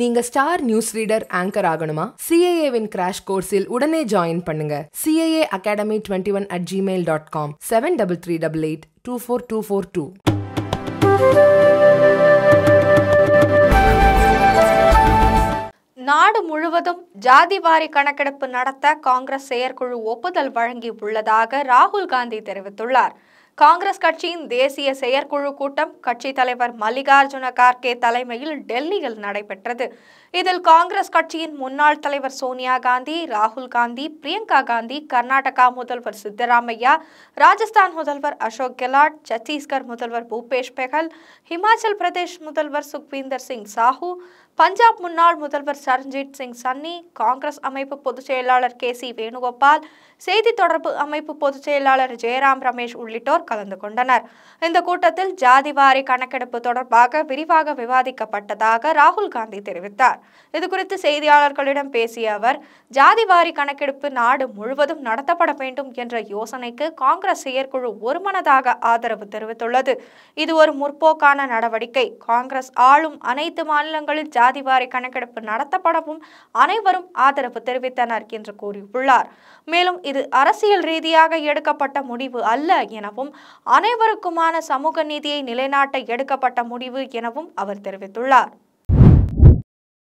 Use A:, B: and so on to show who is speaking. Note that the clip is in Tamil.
A: நீங்க ஸ்டார் நியூஸ் ரீடர் ஆங்கர் ஆகணுமா சிஏஏவின் கிராஷ் கோர்ஸில் உடனே ஜாயின் பண்ணுங்க CAA academy twenty one at Gmail dot com seven double three double eight two four two four two
B: நாடு முழுவதும் ஜாதிவாரி கணக்கெடுப்பு நடத்த காங்கிரஸ் செயற்குழு ஒப்புதல் வழங்கி உள்ளதாக ராகுல் காந்தி தெரிவித்துள்ளார் காங்கிரஸ் கட்சியின் தேசிய செயற்குழு கூட்டம் கட்சி தலைவர் மல்லிகார்ஜுன கார்கே தலைமையில் டெல்லியில் நடைபெற்றது இதில் காங்கிரஸ் கட்சியின் முன்னாள் தலைவர் சோனியா காந்தி ராகுல் காந்தி பிரியங்கா காந்தி கர்நாடகா முதல்வர் சித்தராமையா ராஜஸ்தான் முதல்வர் அசோக் கெலாட் சத்தீஸ்கர் முதல்வர் பூபேஷ் பெகல் ஹிமாச்சல் பிரதேஷ் முதல்வர் சுக்வீந்தர் சிங் சாஹூ பஞ்சாப் முன்னாள் முதல்வர் சரண்ஜித் சிங் சன்னி காங்கிரஸ் அமைப்பு பொதுச் செயலாளர் கே சி வேணுகோபால் செய்தி தொடர்பு அமைப்பு பொதுச் செயலாளர் ஜெயராம் ரமேஷ் உள்ளிட்டோர் கலந்து கொண்டனர் இந்த கூட்டத்தில் ஜாதிவாரி கணக்கெடுப்பு தொடர்பாக விரிவாக விவாதிக்கப்பட்டதாக ராகுல் காந்தி தெரிவித்தார் இதுகுறித்து செய்தியாளர்களிடம் பேசிய அவர் ஜாதிவாரி கணக்கெடுப்பு நாடு முழுவதும் நடத்தப்பட வேண்டும் என்ற யோசனைக்கு காங்கிரஸ் செயற்குழு ஒருமனதாக ஆதரவு தெரிவித்துள்ளது இது ஒரு முற்போக்கான நடவடிக்கை காங்கிரஸ் ஆளும் அனைத்து மாநிலங்களில் ஜாதிவாரி கணக்கெடுப்பு நடத்தப்படவும் அனைவரும் ஆதரவு தெரிவித்தனர் என்று கூறியுள்ளார் மேலும் இது அரசியல் ரீதியாக எடுக்கப்பட்ட முடிவு அல்ல எனவும் அனைவருக்குமான சமூக நீதியை நிலைநாட்ட எடுக்கப்பட்ட முடிவு எனவும் அவர் தெரிவித்துள்ளார்